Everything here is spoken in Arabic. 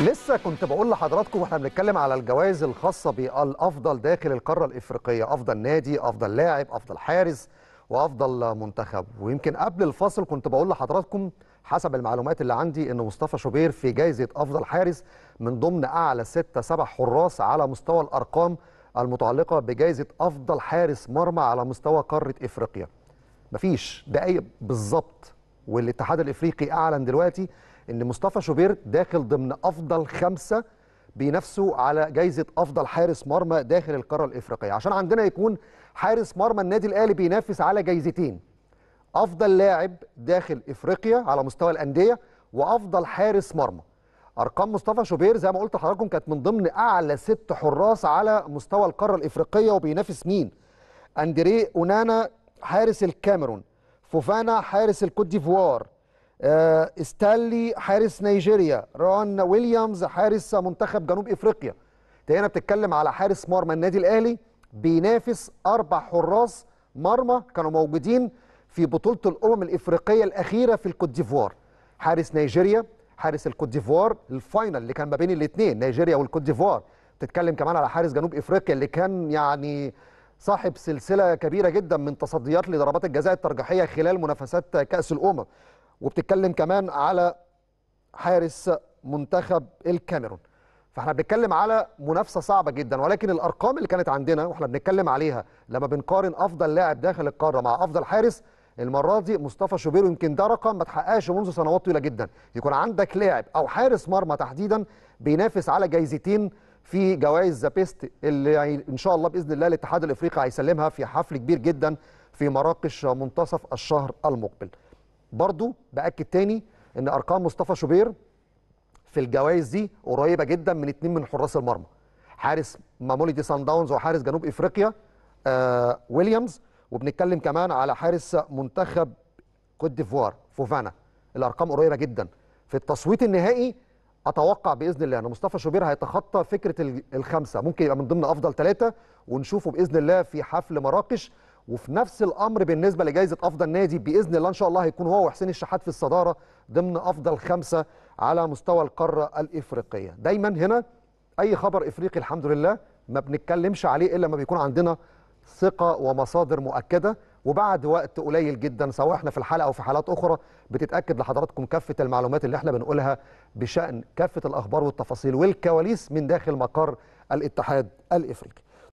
لسه كنت بقول لحضراتكم واحنا بنتكلم على الجوائز الخاصه بالافضل داخل القاره الافريقيه افضل نادي افضل لاعب افضل حارس وافضل منتخب ويمكن قبل الفاصل كنت بقول لحضراتكم حسب المعلومات اللي عندي ان مصطفى شوبير في جائزه افضل حارس من ضمن اعلى ستة سبع حراس على مستوى الارقام المتعلقه بجائزه افضل حارس مرمى على مستوى قاره افريقيا مفيش دقايق بالظبط والاتحاد الافريقي اعلن دلوقتي ان مصطفى شوبير داخل ضمن افضل خمسه بينافسوا على جايزه افضل حارس مرمى داخل القاره الافريقيه عشان عندنا يكون حارس مرمى النادي الاهلي بينافس على جايزتين افضل لاعب داخل افريقيا على مستوى الانديه وافضل حارس مرمى ارقام مصطفى شوبير زي ما قلت لحضراتكم كانت من ضمن اعلى ست حراس على مستوى القاره الافريقيه وبينافس مين اندريه اونانا حارس الكاميرون فوفانا حارس الكوت ديفوار آه، ستانلي حارس نيجيريا ران ويليامز حارس منتخب جنوب افريقيا هنا بتتكلم على حارس مرمى النادي الاهلي بينافس اربع حراس مرمى كانوا موجودين في بطوله الامم الافريقيه الاخيره في الكوت ديفوار حارس نيجيريا حارس الكوت ديفوار الفاينل اللي كان ما بين الاثنين نيجيريا والكوت ديفوار تتكلم كمان على حارس جنوب افريقيا اللي كان يعني صاحب سلسله كبيره جدا من تصديات لضربات الجزاء الترجيحيه خلال منافسات كاس الامم وبتتكلم كمان على حارس منتخب الكاميرون فاحنا بنتكلم على منافسه صعبه جدا ولكن الارقام اللي كانت عندنا واحنا بنتكلم عليها لما بنقارن افضل لاعب داخل القاره مع افضل حارس المره دي مصطفى شوبير يمكن ده رقم ما تحققش منذ سنوات طويله جدا يكون عندك لاعب او حارس مرمى تحديدا بينافس على جايزتين في جوائز ذا بيست اللي ان شاء الله باذن الله الاتحاد الافريقي هيسلمها في حفل كبير جدا في مراكش منتصف الشهر المقبل برضو باكد تاني ان ارقام مصطفى شوبير في الجوائز دي قريبه جدا من اتنين من حراس المرمى حارس مامولي دي سان داونز وحارس جنوب افريقيا آه ويليامز وبنتكلم كمان على حارس منتخب كوت ديفوار فوفانا الارقام قريبه جدا في التصويت النهائي اتوقع باذن الله ان مصطفى شوبير هيتخطى فكره الخمسه ممكن يبقى من ضمن افضل ثلاثه ونشوفه باذن الله في حفل مراكش وفي نفس الامر بالنسبه لجائزه افضل نادي باذن الله ان شاء الله هيكون هو وحسين الشحات في الصداره ضمن افضل خمسه على مستوى القاره الافريقيه دايما هنا اي خبر افريقي الحمد لله ما بنتكلمش عليه الا لما بيكون عندنا ثقه ومصادر مؤكده وبعد وقت قليل جدا سواء احنا في الحلقه او في حالات اخرى بتتاكد لحضراتكم كافه المعلومات اللي احنا بنقولها بشان كافه الاخبار والتفاصيل والكواليس من داخل مقر الاتحاد الافريقي